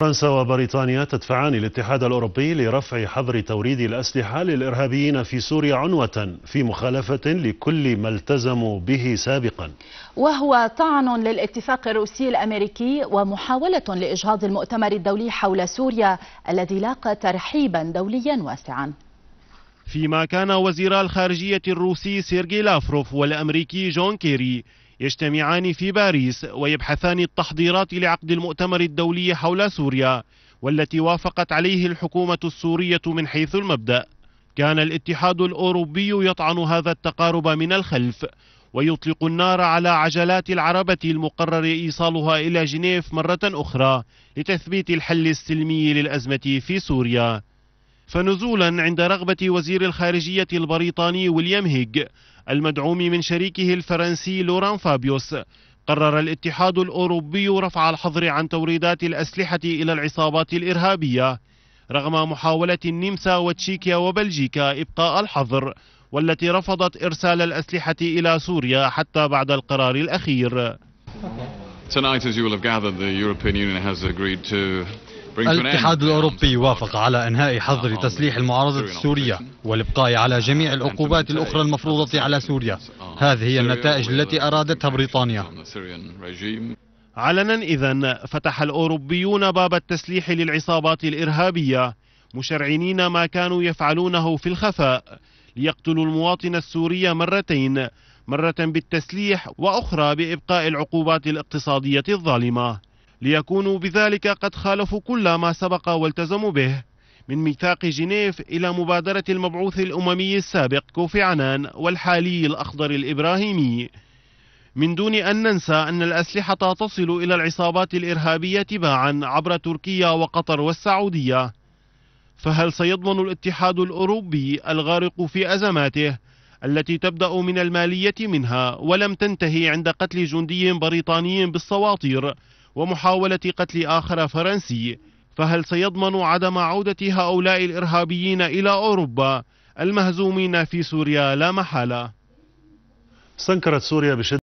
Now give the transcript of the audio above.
فرنسا وبريطانيا تدفعان الاتحاد الأوروبي لرفع حظر توريد الأسلحة للإرهابيين في سوريا عنوة في مخالفة لكل ما التزموا به سابقا وهو طعن للاتفاق الروسي الأمريكي ومحاولة لإجهاض المؤتمر الدولي حول سوريا الذي لاقى ترحيبا دوليا واسعا فيما كان وزير الخارجية الروسي سيرجي لافروف والأمريكي جون كيري يجتمعان في باريس ويبحثان التحضيرات لعقد المؤتمر الدولي حول سوريا والتي وافقت عليه الحكومة السورية من حيث المبدأ كان الاتحاد الأوروبي يطعن هذا التقارب من الخلف ويطلق النار على عجلات العربة المقرر إيصالها إلى جنيف مرة أخرى لتثبيت الحل السلمي للأزمة في سوريا فنزولا عند رغبة وزير الخارجية البريطاني ويليام هيج المدعوم من شريكه الفرنسي لوران فابيوس قرر الاتحاد الأوروبي رفع الحظر عن توريدات الأسلحة إلى العصابات الإرهابية رغم محاولة النمسا وتشيكيا وبلجيكا إبقاء الحظر والتي رفضت إرسال الأسلحة إلى سوريا حتى بعد القرار الأخير Tonight, as you will have gathered, the European Union has agreed to الاتحاد الأوروبي وافق على إنهاء حظر uh, تسليح المعارضة السورية والإبقاء على جميع العقوبات الأخرى المفروضة على سوريا هذه هي النتائج التي أرادتها بريطانيا علنا إذا فتح الأوروبيون باب التسليح للعصابات الإرهابية مشرعنين ما كانوا يفعلونه في الخفاء ليقتلوا المواطن السوري مرتين مرة بالتسليح وأخرى بإبقاء العقوبات الاقتصادية الظالمة ليكونوا بذلك قد خالفوا كل ما سبق والتزموا به من ميثاق جنيف إلى مبادرة المبعوث الأممي السابق كوفي عنان والحالي الأخضر الإبراهيمي من دون أن ننسى أن الأسلحة تصل إلى العصابات الإرهابية تباعا عبر تركيا وقطر والسعودية فهل سيضمن الاتحاد الأوروبي الغارق في أزماته التي تبدأ من المالية منها ولم تنتهي عند قتل جندي بريطاني بالصواطير ومحاولة قتل آخر فرنسي فهل سيضمن عدم عودة هؤلاء الإرهابيين إلى أوروبا المهزومين في سوريا لا محالة؟ سنكرت سوريا بشدة